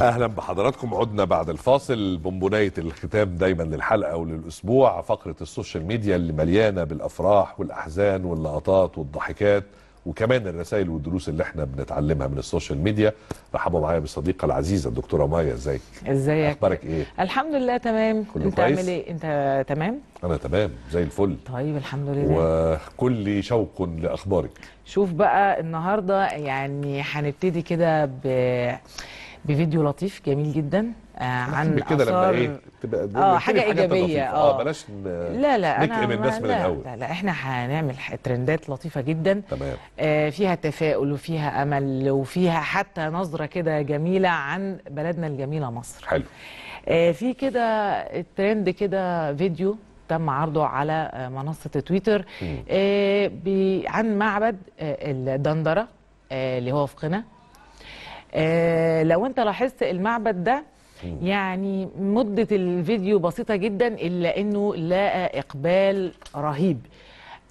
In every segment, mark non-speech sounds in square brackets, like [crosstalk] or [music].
اهلا بحضراتكم عدنا بعد الفاصل بنبنيه الختام دايما للحلقه وللاسبوع فقره السوشيال ميديا اللي مليانه بالافراح والاحزان واللقطات والضحكات وكمان الرسائل والدروس اللي احنا بنتعلمها من السوشيال ميديا رحبوا معايا بالصديقه العزيزه الدكتوره مايا ازيك ازيك اخبارك ايه الحمد لله تمام كله انت عامل ايه انت تمام انا تمام زي الفل طيب الحمد لله وكل شوق لاخبارك شوف بقى النهارده يعني هنبتدي كده ب بفيديو لطيف جميل جدا آه، عن كده لما ايه تبقى اه حاجه ايجابيه اه, آه. بلاش لا لا نكئب الناس من الاول لا لا احنا هنعمل ترندات لطيفه جدا تمام آه فيها تفاؤل وفيها امل وفيها حتى نظره كده جميله عن بلدنا الجميله مصر حلو آه في كده ترند كده فيديو تم عرضه على آه، منصه تويتر آه عن معبد الدندره اللي هو في قنا آه لو انت لاحظت المعبد ده يعني مدة الفيديو بسيطة جدا إلا أنه لقى إقبال رهيب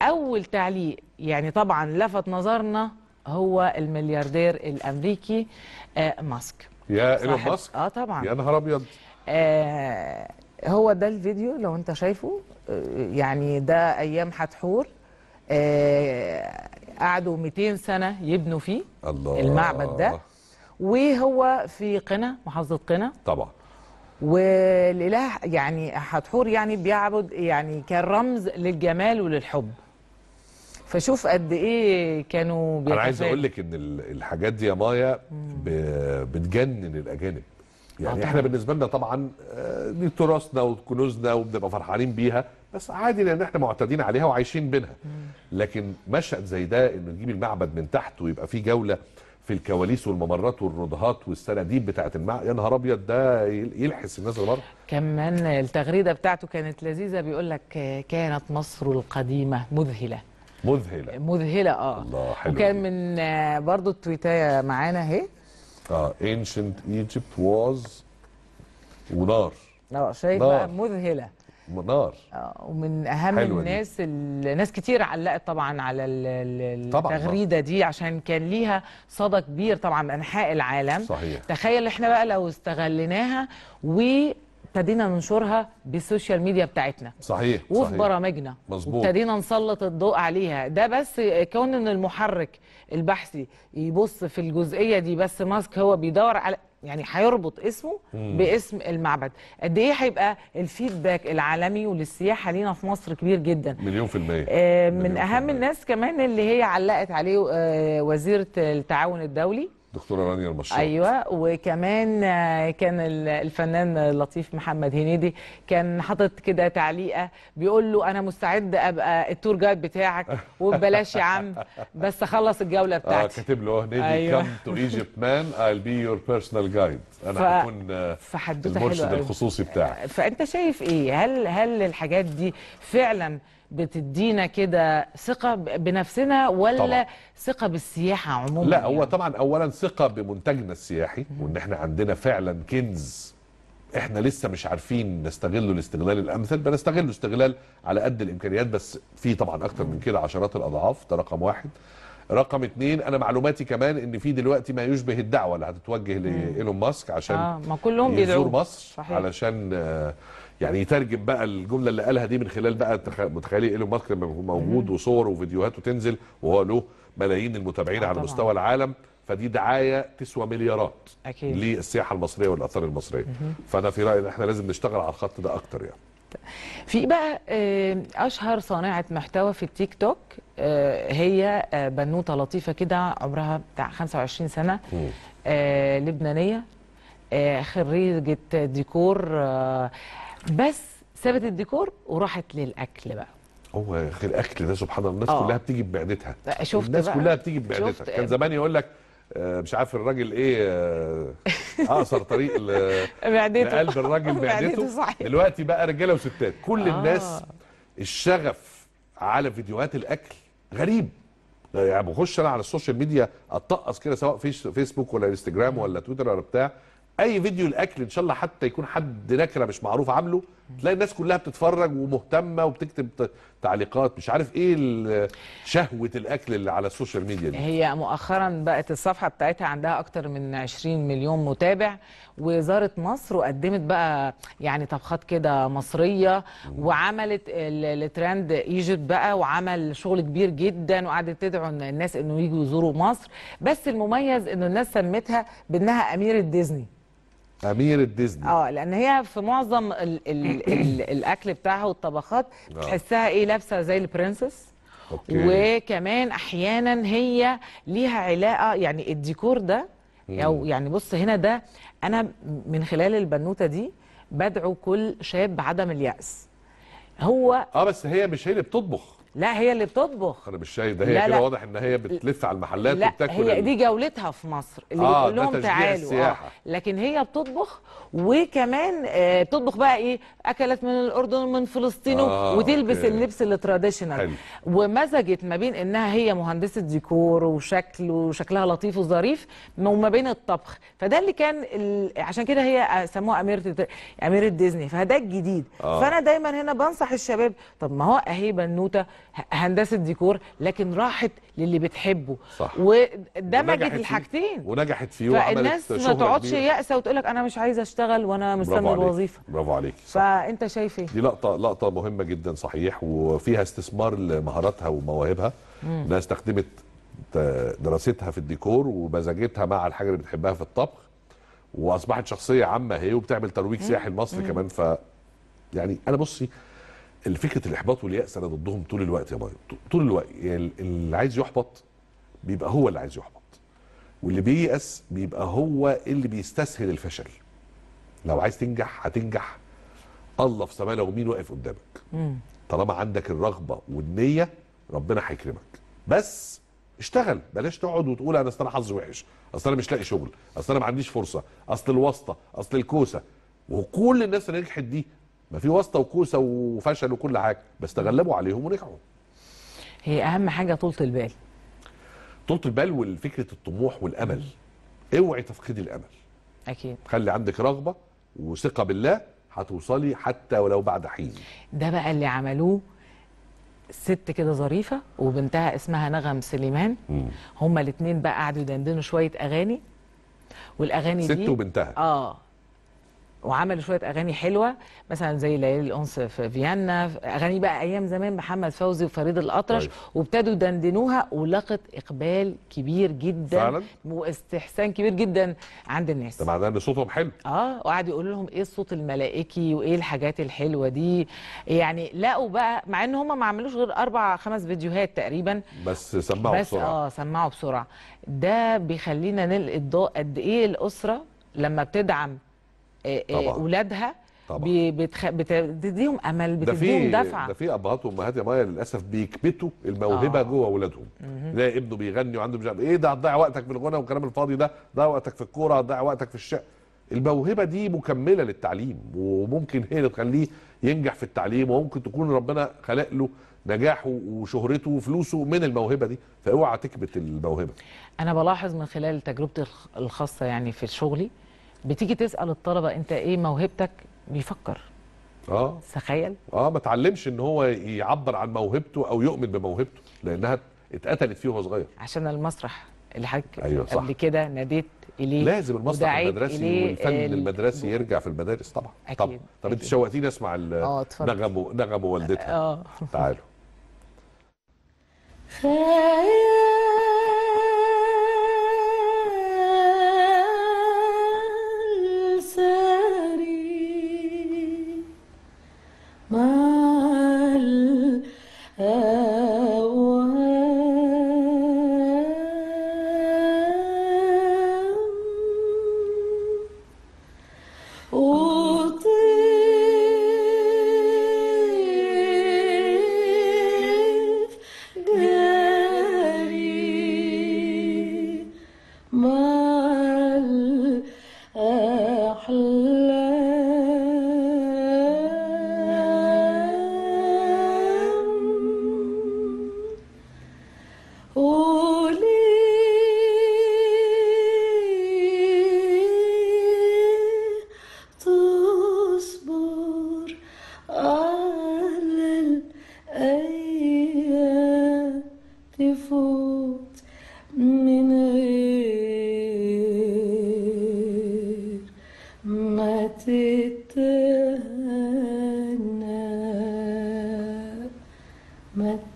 أول تعليق يعني طبعا لفت نظرنا هو الملياردير الأمريكي آه ماسك يا إيلون ماسك آه طبعا يا نهار أبيض آه هو ده الفيديو لو أنت شايفه آه يعني ده أيام حتحور آه قعدوا 200 سنة يبنوا فيه الله المعبد ده وهو في قنا محافظه قنا طبعا والاله يعني حتحور يعني بيعبد يعني كان رمز للجمال وللحب فشوف قد ايه كانوا بيتفاعلوا انا عايز اقول لك ان الحاجات دي يا مايا بتجنن الاجانب يعني احنا بالنسبه لنا طبعا آه، دي تراثنا وكنوزنا وبنبقى فرحانين بيها بس عادي لان احنا معتادين عليها وعايشين بينها لكن مشهد زي ده انه نجيب المعبد من تحت ويبقى فيه جوله في الكواليس والممرات والرضهات والسناديب بتاعه المع يا نهار ابيض ده يلحس الناس اللي بره كمان التغريده بتاعته كانت لذيذه بيقول لك آه، كانت مصر القديمه مذهله مذهله مذهله اه الله حلو وكان دي. من آه، برضو التويتايه معانا اهي اه ancient Egypt was ونار اه شايف بقى مذهله نار آه، ومن اهم الناس ناس كتير علقت طبعا على التغريده دي عشان كان ليها صدى كبير طبعا من انحاء العالم صحيح. تخيل احنا بقى لو استغليناها و ابتدينا ننشرها بالسوشيال ميديا بتاعتنا صحيح وفي صحيح. برامجنا مظبوط وابتدينا نسلط الضوء عليها ده بس كون ان المحرك البحثي يبص في الجزئيه دي بس ماسك هو بيدور على يعني هيربط اسمه باسم المعبد قد ايه هيبقى الفيدباك العالمي وللسياحه لينا في مصر كبير جدا مليون في المية آه من اهم الناس كمان اللي هي علقت عليه آه وزيره التعاون الدولي دكتوره رانيا المشروع ايوه وكمان كان الفنان لطيف محمد هنيدي كان حاطط كده تعليقه بيقول له انا مستعد ابقى التور جايد بتاعك [laughs] وببلاش يا عم بس اخلص الجوله آه، بتاعتي اه كاتب له هنيدي أه، أيوة. كم تو ايجيبت مان ايل بي يور بيرسونال جايد انا ف... هكون آه، المرشد الخصوصي بتاعك فانت شايف ايه هل هل الحاجات دي فعلا بتدينا كده ثقه بنفسنا ولا طبعا. ثقه بالسياحه عموما لا هو يعني. طبعا اولا ثقه بمنتجنا السياحي وان احنا عندنا فعلا كنز احنا لسه مش عارفين نستغله الاستغلال الامثل بنستغله استغلال على قد الامكانيات بس في طبعا اكتر من كده عشرات الاضعاف ده رقم واحد رقم اتنين انا معلوماتي كمان ان في دلوقتي ما يشبه الدعوه اللي هتتوجه لايلون ماسك عشان آه ما كلهم بيدعوا مصر صحيح. علشان آه، يعني يترجم بقى الجمله اللي قالها دي من خلال بقى متخيلين ايلون ماسك لما موجود وصور وفيديوهاته تنزل وهو له ملايين المتابعين آه على مستوى العالم فدي دعايه تسوى مليارات أكيد. للسياحه المصريه والاثار المصريه مم. فانا في رايي ان احنا لازم نشتغل على الخط ده اكتر يعني في بقى آه، اشهر صانعه محتوى في التيك توك آه، هي آه، بنوته لطيفه كده عمرها بتاع 25 سنه لبنانيه خريجه ديكور بس سابت الديكور وراحت للأكل بقى هو اخي الاكل ده سبحان الله الناس أوه. كلها بتيجي بمعدتها شفت الناس بقى. كلها بتيجي بمعدتها كان زمان يقول لك آه، مش عارف الراجل ايه آه، آه، اقصر طريق [laughs] لقلب الراجل معدته [laughs] دلوقتي بقى رجاله وستات كل آه. الناس الشغف على فيديوهات الاكل غريب يعني بخش انا على السوشيال ميديا اتطقص كده سواء في فيسبوك ولا انستجرام ولا تويتر ولا بتاع اي فيديو الاكل ان شاء الله حتى يكون حد نكره مش معروف عامله تلاقي الناس كلها بتتفرج ومهتمه وبتكتب تعليقات مش عارف ايه شهوه الاكل اللي على السوشيال ميديا دي هي مؤخرا بقت الصفحه بتاعتها عندها اكتر من 20 مليون متابع وزاره مصر وقدمت بقى يعني طبخات كده مصريه وعملت الترند ايجيبت بقى وعمل شغل كبير جدا وقعدت تدعو الناس انه يجوا يزوروا مصر بس المميز انه الناس سمتها بانها اميره ديزني أميرة ديزني اه لأن هي في معظم الـ الـ الـ الأكل بتاعها والطبخات آه. بتحسها إيه لابسة زي البرنسس أوكي. وكمان أحيانا هي ليها علاقة يعني الديكور ده أو يعني بص هنا ده أنا من خلال البنوتة دي بدعو كل شاب عدم اليأس هو اه بس هي مش هي اللي بتطبخ لا هي اللي بتطبخ انا مش شايف ده هي كده واضح ان هي بتلف على المحلات لا وبتاكل هي دي جولتها في مصر اللي آه بتقول لهم تعالوا آه لكن هي بتطبخ وكمان آه بتطبخ بقى ايه اكلت من الاردن ومن فلسطين آه وتلبس أوكي. اللبس التراديشنال ومزجت ما بين انها هي مهندسه ديكور وشكل وشكلها لطيف وظريف وما بين الطبخ فده اللي كان ال... عشان كده هي آه، سموها اميره اميره ديزني فده الجديد آه. فانا دايما هنا بنصح الشباب طب ما هو اهي بنوته هندسه ديكور لكن راحت للي بتحبه صح ودمجت الحاجتين ونجحت فيه وعملت فالناس ما تقعدش يائسه وتقول لك انا مش عايزه اشتغل وانا مستني الوظيفه برافو عليك صح. فانت شايف ايه دي لقطه لقطه مهمه جدا صحيح وفيها استثمار لمهاراتها ومواهبها انها استخدمت آه، دراستها في الديكور ومزاجتها مع الحاجه اللي بتحبها في الطبخ واصبحت شخصيه عامه هي وبتعمل ترويج سياحي لمصر كمان ف يعني انا بصي فكره الاحباط والياس انا ضدهم طول الوقت يا باي طول الوقت يعني اللي عايز يحبط بيبقى هو اللي عايز يحبط واللي بييأس بيبقى هو اللي بيستسهل الفشل لو عايز تنجح هتنجح الله في سماء لو مين واقف قدامك طالما عندك الرغبه والنيه ربنا هيكرمك بس اشتغل بلاش تقعد وتقول انا اصل انا حظي وحش اصل انا مش لاقي شغل اصل انا ما عنديش فرصه اصل الواسطه اصل الكوسه وكل الناس اللي نجحت دي ما في واسطه وكوسه وفشل وكل حاجه بس تغلبوا عليهم ونجحوا هي اهم حاجه طولة البال طولة البال وفكرة الطموح والامل اوعي تفقدي الامل اكيد خلي عندك رغبه وثقه بالله هتوصلي حتى ولو بعد حين ده بقى اللي عملوه ست كده ظريفه وبنتها اسمها نغم سليمان هما الاثنين بقى قعدوا يدندنوا شويه اغاني والاغاني ست دي ست وبنتها اه وعملوا شويه اغاني حلوه مثلا زي ليالي الانس في فيينا اغاني بقى ايام زمان محمد فوزي وفريد الاطرش طيب. وابتدوا يدندنوها ولقت اقبال كبير جدا فعلا؟ واستحسان كبير جدا عند الناس ده صوتهم حلو اه وقعدوا يقولوا لهم ايه الصوت الملائكي وايه الحاجات الحلوه دي يعني لقوا بقى مع ان هم ما عملوش غير اربع خمس فيديوهات تقريبا بس سمعوا بس بسرعه اه سمعوا بسرعه ده بيخلينا نلقي الضوء قد ايه الاسره لما بتدعم آه، آه، اولادها طبعا بتخ... بتديهم امل بتديهم دفعه ده في ابهات وامهات يا مايا للاسف بيكبتوا الموهبه آه. جوه اولادهم تلاقي ابنه بيغني وعنده مش عارف ايه ده هتضيع وقتك بالغنى والكلام الفاضي ده ضيع وقتك في الكوره هتضيع وقتك في الشقه الموهبه دي مكمله للتعليم وممكن هي اللي تخليه ينجح في التعليم وممكن تكون ربنا خلق له نجاحه وشهرته وفلوسه من الموهبه دي فاوعى تكبت الموهبه انا بلاحظ من خلال تجربتي الخاصه يعني في شغلي بتيجي تسال الطلبه انت ايه موهبتك بيفكر اه تخيل اه ما اتعلمش ان هو يعبر عن موهبته او يؤمن بموهبته لانها اتقتلت فيه وهو صغير عشان المسرح اللي حضرتك أيوة قبل كده ناديت اليه لازم المسرح المدرسي والفن ال... المدرسي يرجع في المدارس طبعا اكيد طب, طب انت شوقتيني اسمع نغم آه، نغم والدتها اه تعالوا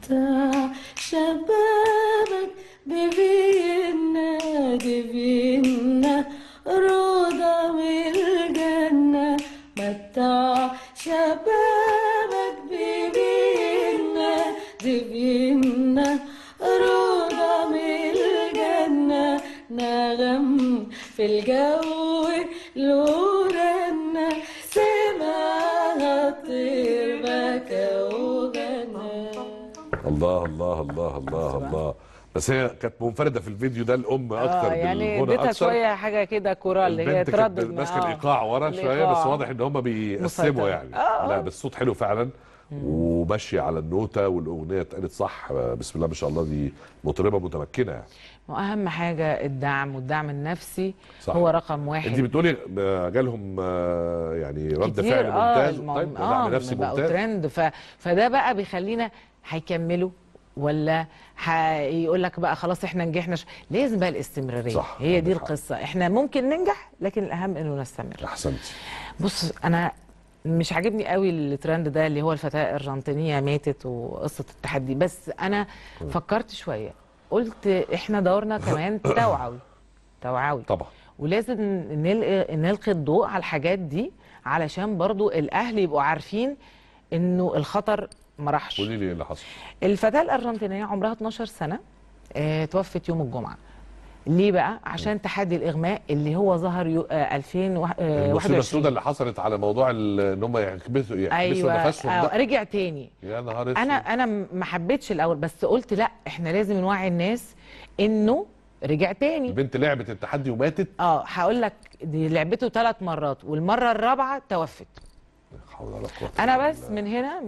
的什么？بس هي كانت منفرده في الفيديو ده الام آه، اكتر آه يعني اديتها شويه حاجه كده كورال هي تردد ماسكه الايقاع ورا شويه بس واضح ان هم بيقسموا يعني آه. لا آه. بالصوت حلو فعلا وماشيه على النوته والاغنيه اتقالت صح بسم الله ما شاء الله دي مطربه متمكنه واهم حاجه الدعم والدعم النفسي صح. هو رقم واحد انت بتقولي جالهم آه، يعني رد فعل ممتاز آه طيب آه دعم نفسي ممتاز ترند ف... فده بقى بيخلينا هيكملوا ولا هيقول لك بقى خلاص احنا نجحنا ش... لازم بقى الاستمراريه صح. هي دي القصه احنا ممكن ننجح لكن الاهم انه نستمر احسنت بص انا مش عاجبني قوي الترند ده اللي هو الفتاه الارجنتينيه ماتت وقصه التحدي بس انا م. فكرت شويه قلت احنا دورنا كمان [coughs] توعوي توعوي طبعا ولازم نلقي نلقي الضوء على الحاجات دي علشان برضو الاهل يبقوا عارفين انه الخطر ما راحش قولي لي ايه اللي حصل الفتاه الارجنتينيه عمرها 12 سنه اه توفت يوم الجمعه ليه بقى عشان تحدي الاغماء اللي هو ظهر 2021 آه، آه، المصيبه السوداء اللي حصلت على موضوع ان هم يكبسوا يكبسوا أيوة نفسهم أيوة رجع تاني يا نهار انا انا ما حبيتش الاول بس قلت لا احنا لازم نوعي الناس انه رجع تاني البنت لعبت التحدي وماتت اه هقول لك دي لعبته ثلاث مرات والمره الرابعه توفت حول ولا قوه انا بس من هنا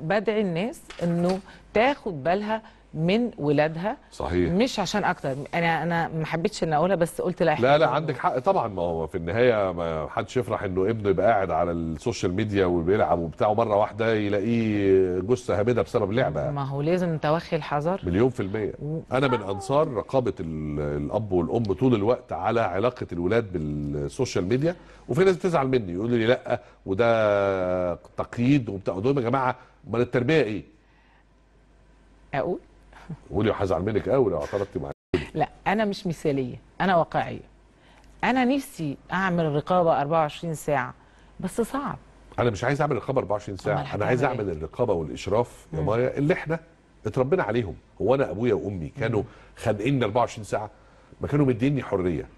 بدعي الناس انه تاخد بالها من ولادها صحيح مش عشان اكتر انا انا ما حبيتش ان اقولها بس قلت لا لا لا عندك حق طبعا ما هو في النهايه ما حدش يفرح انه ابنه يبقى قاعد على السوشيال ميديا وبيلعب وبتاع ومره واحده يلاقيه جثه هامده بسبب لعبه ما هو لازم توخي الحذر مليون في الميه انا من انصار رقابه الاب والام طول الوقت على علاقه الولاد بالسوشيال ميديا وفي ناس بتزعل مني يقولوا لي لا وده تقييد وبتاع يا جماعه امال التربيه ايه؟ اقول قولي هزعل منك قوي لو اعترضتي معايا لا انا مش مثاليه انا واقعيه انا نفسي اعمل رقابه 24 ساعه بس صعب انا مش عايز اعمل رقابه 24 ساعه انا عايز إيه؟ اعمل الرقابه والاشراف يا مايا اللي احنا اتربينا عليهم هو انا ابويا وامي كانوا خانقيني 24 ساعه ما كانوا مديني حريه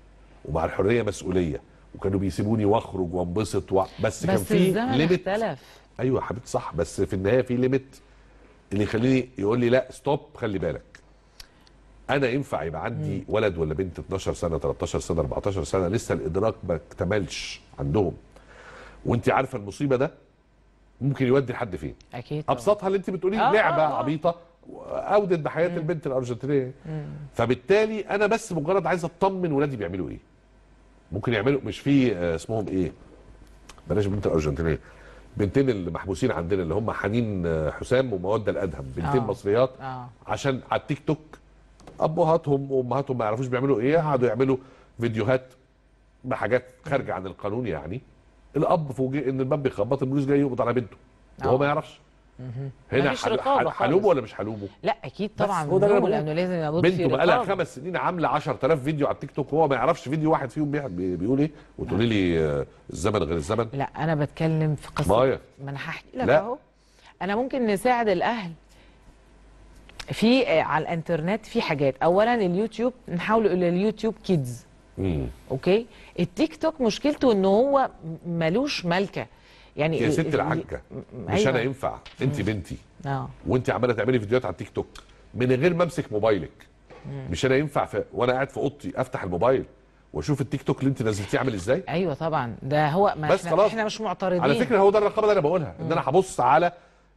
ومع الحريه مسؤوليه وكانوا بيسيبوني واخرج وانبسط و... بس, بس كان في ليميت اختلف ايوه يا حبيبتي صح بس في النهايه في ليميت اللي يخليني يقول لي لا ستوب خلي بالك انا ينفع يبقى عندي ولد ولا بنت 12 سنه 13 سنه 14 سنه لسه الادراك ما اكتملش عندهم وانت عارفه المصيبه ده ممكن يودي لحد فين اكيد ابسطها اللي انت بتقوليه آه،, آه لعبه آه عبيطه اودت بحياه مم. البنت الارجنتينيه فبالتالي انا بس مجرد عايز اطمن ولادي بيعملوا ايه ممكن يعملوا مش في آه، اسمهم ايه بلاش بنت الارجنتينيه بنتين المحبوسين عندنا اللي هم حنين آه، حسام وموده الادهم بنتين أوه. مصريات أوه. عشان على التيك توك ابهاتهم وامهاتهم ما يعرفوش بيعملوا ايه قعدوا يعملوا فيديوهات بحاجات خارجه عن القانون يعني الاب فوجئ ان الباب بيخبط البوليس جاي يقبض على بنته وهو آه. ما يعرفش هنا حلوبه ولا مش حلوبه؟ لا اكيد طبعا هو هلومه لانه لازم يبص بنته بقى لها خمس سنين عامله 10000 فيديو على التيك توك وهو ما يعرفش فيديو واحد فيهم بيقول ايه وتقولي لي آه، الزمن غير الزمن لا انا بتكلم في قصه مايا. ما انا هحكي لك اهو انا ممكن نساعد الاهل في آه، على الانترنت في حاجات اولا اليوتيوب نحاول الى اليوتيوب كيدز اوكي التيك توك مشكلته ان هو ملوش ملكه يعني يا ست العجه مش أيوة. انا ينفع انت بنتي اه وانت عماله تعملي فيديوهات على التيك توك من غير ما امسك موبايلك مش انا ينفع وانا قاعد في اوضتي افتح الموبايل واشوف التيك توك اللي انت نزلتيه عامل ازاي ايوه طبعا ده هو ما بس احنا, خلاص. احنا مش معترضين على فكره هو ده الرقابه اللي انا بقولها ان انا هبص على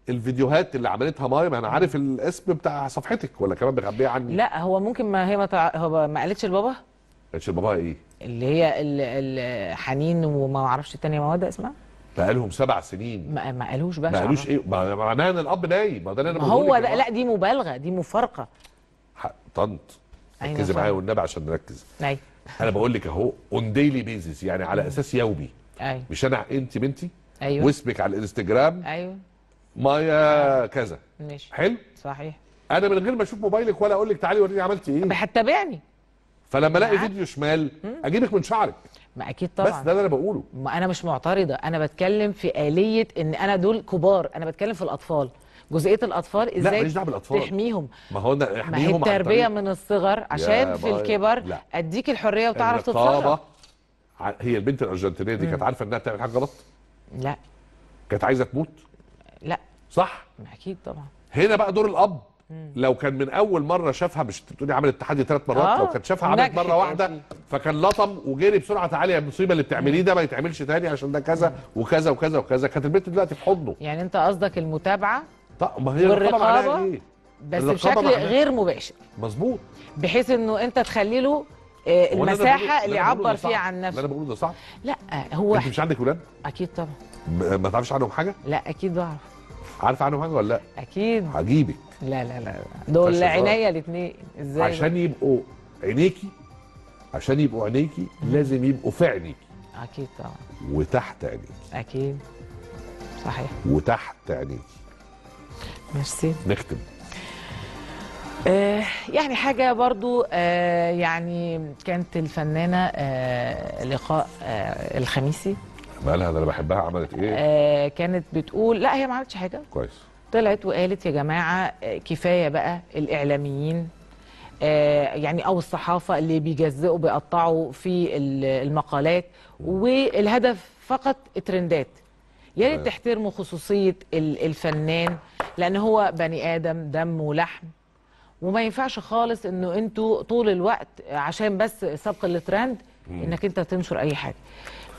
الفيديوهات اللي عملتها مايا ما انا عارف الاسم بتاع صفحتك ولا كمان مخبيه عني لا هو ممكن ما هي ما, تع... هو ما قالتش لبابا قالتش لبابا ايه اللي هي ال... ال... حنين وما اعرفش الثانيه مواد اسمها بقالهم سبع سنين ما, قالوش بقى ما قالوش ايه معناها ان الاب نايم ما ده انا ما هو ده لا دي مبالغه دي مفارقه طنط أيوة، ركزي معايا والنبي عشان نركز ايوه انا بقول لك اهو اون ديلي بيزس يعني على اساس يومي ايوه مش انا انت بنتي ايوه واسمك على الانستجرام ايوه مايا أيوة. كذا ماشي حلو صحيح انا من غير ما اشوف موبايلك ولا اقول لك تعالي وريني عملت ايه هتتابعني فلما الاقي فيديو شمال اجيبك من شعرك ما اكيد طبعا بس ده اللي انا بقوله ما انا مش معترضه انا بتكلم في اليه ان انا دول كبار انا بتكلم في الاطفال جزئيه الاطفال ازاي لا بالاطفال تحميهم ما هو احميهم ما هي التربيه من الصغر عشان في الكبر لا. اديك الحريه وتعرف تتصرف هي البنت الارجنتينيه دي كانت عارفه انها بتعمل حاجه غلط لا كانت عايزه تموت لا صح اكيد طبعا هنا بقى دور الاب لو كان من اول مره شافها مش بتقولي عامل التحدي ثلاث مرات آه، لو كان شافها عملت مره واحده فكان لطم وجري بسرعه تعالى المصيبه اللي بتعمليه ده ما يتعملش تاني عشان ده كذا وكذا وكذا وكذا كانت البنت دلوقتي في حضنه يعني انت قصدك المتابعه طب ما هي الرقابه ايه؟ بس بشكل إيه؟ غير مباشر مظبوط بحيث انه انت تخلي له آه، المساحه اللي يعبر فيها عن نفسه انا بقوله ده صح لا هو انت مش عندك ولاد اكيد طبعا ما تعرفش عنهم حاجه لا اكيد بعرف عارف عنهم حاجه ولا لا اكيد هجيبك لا لا لا آه، دول عينيا الاثنين ازاي عشان يبقوا عينيكي عشان يبقوا عينيكي لازم يبقوا في عينيكي اكيد طبعا وتحت عينيكي اكيد صحيح وتحت عينيكي ميرسي نختم آه، يعني حاجة برضو آه، يعني كانت الفنانة لقاء الخميسي مالها ده انا بحبها عملت ايه؟ آه كانت بتقول لا هي ما عملتش حاجه كويس طلعت وقالت يا جماعه آه، كفايه بقى الاعلاميين آه، يعني او الصحافه اللي بيجزئوا بيقطعوا في المقالات والهدف فقط ترندات يا ريت تحترموا خصوصيه الفنان لان هو بني ادم دم ولحم وما ينفعش خالص انه انتوا طول الوقت عشان بس سبق الترند انك انت تنشر اي حاجه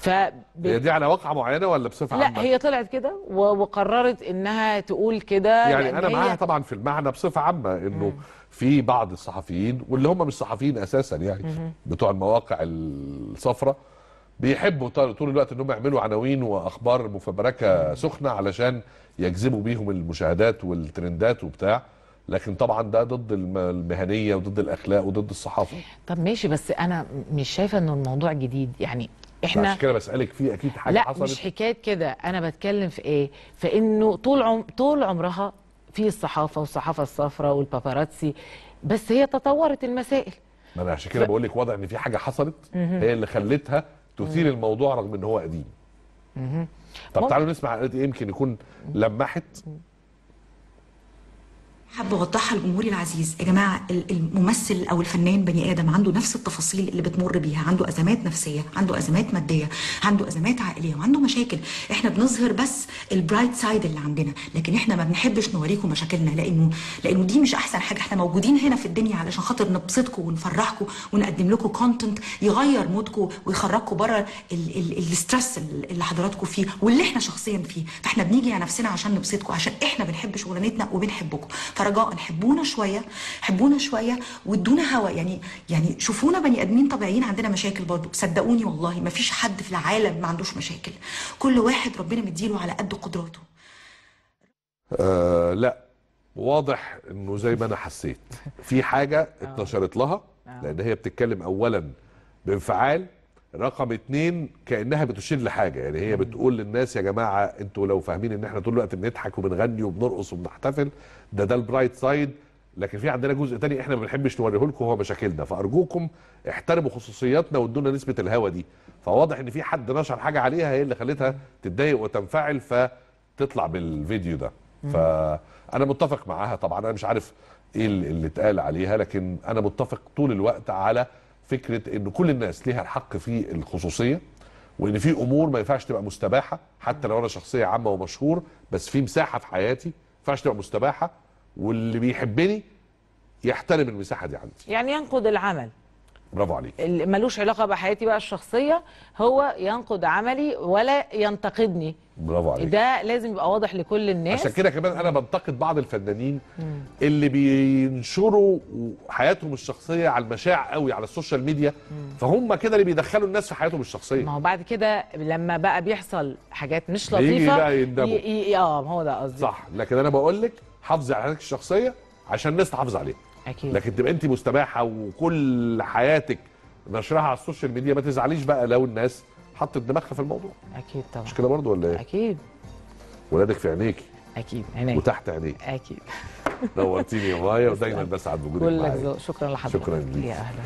ف هي دي على واقعه معينه ولا بصفه لا عامه؟ لا هي طلعت كده وقررت انها تقول كده يعني انا معاها هي... طبعا في المعنى بصفه عامه انه مم. في بعض الصحفيين واللي هم مش صحفيين اساسا يعني مم. بتوع المواقع الصفراء بيحبوا طول الوقت انهم يعملوا عناوين واخبار مفبركه سخنه علشان يجذبوا بيهم المشاهدات والترندات وبتاع لكن طبعا ده ضد المهنيه وضد الاخلاق وضد الصحافه طب ماشي بس انا مش شايفه انه الموضوع جديد يعني احنا عشان كده بسالك في اكيد حاجه لا حصلت مش حكايه كده انا بتكلم في ايه فانه طول عم... طول عمرها في الصحافه والصحافه الصفراء والباباراتسي بس هي تطورت المسائل ما انا عشان كده ف... بقول لك واضح ان في حاجه حصلت هي اللي خلتها تثير الموضوع رغم ان هو قديم طب تعالوا نسمع قالت يمكن يكون لمحت حابه اوضحها لجمهوري العزيز يا جماعه الممثل او الفنان بني ادم عنده نفس التفاصيل اللي بتمر بيها عنده ازمات نفسيه عنده ازمات ماديه عنده ازمات عائليه وعنده مشاكل احنا بنظهر بس البرايت سايد اللي عندنا لكن احنا ما بنحبش نوريكم مشاكلنا لانه لانه دي مش احسن حاجه احنا موجودين هنا في الدنيا علشان خاطر نبسطكم ونفرحكم ونقدم لكم كونتنت يغير مودكم ويخرجكم بره الاسترس اللي حضراتكم فيه واللي احنا شخصيا فيه فاحنا بنيجي على نفسنا عشان نبسطكم عشان احنا بنحب شغلانتنا وبنحبكم فرجاء حبونا شويه حبونا شويه وادونا هوا يعني يعني شوفونا بني ادمين طبيعيين عندنا مشاكل برضه صدقوني والله ما فيش حد في العالم ما عندوش مشاكل كل واحد ربنا مديله على قد قدراته آه لا واضح انه زي ما انا حسيت في حاجه آه. اتنشرت لها آه. لان هي بتتكلم اولا بانفعال رقم اتنين كانها بتشير لحاجه يعني هي بتقول للناس يا جماعه انتوا لو فاهمين ان احنا طول الوقت بنضحك وبنغني وبنرقص وبنحتفل ده ده البرايت سايد لكن في عندنا جزء تاني احنا ما بنحبش نوريه لكم هو مشاكلنا فارجوكم احترموا خصوصياتنا وادونا نسبه الهوا دي فواضح ان في حد نشر حاجه عليها هي اللي خلتها تتضايق وتنفعل فتطلع بالفيديو ده فانا متفق معاها طبعا انا مش عارف ايه اللي اتقال عليها لكن انا متفق طول الوقت على فكره ان كل الناس ليها الحق في الخصوصيه وان في امور ما ينفعش تبقى مستباحه حتى لو انا شخصيه عامه ومشهور بس في مساحه في حياتي ما ينفعش تبقى مستباحه واللي بيحبني يحترم المساحه دي عندي يعني ينقد العمل برافو عليك ملوش علاقه بحياتي بقى الشخصيه هو ينقد عملي ولا ينتقدني برافو عليك ده لازم يبقى واضح لكل الناس عشان كده كمان انا بنتقد بعض الفنانين مم. اللي بينشروا حياتهم الشخصيه على المشاع قوي على السوشيال ميديا فهم كده اللي بيدخلوا الناس في حياتهم الشخصيه ما هو بعد كده لما بقى بيحصل حاجات مش لطيفه بقى يندموا اه هو ده قصدي صح لكن انا بقول لك حافظي على حياتك الشخصيه عشان الناس تحافظ عليها اكيد لكن تبقى انت مستباحه وكل حياتك نشرها على السوشيال ميديا ما تزعليش بقى لو الناس حطت دماغها في الموضوع اكيد طبعا مش كده برضه ولا ايه؟ اكيد ولادك في عينيكي اكيد عينيك وتحت عينيك اكيد نورتيني يا مايا ودايما [laughs] بسعد بوجودك كلك شكرا لحضرتك شكرا ليك يا اهلا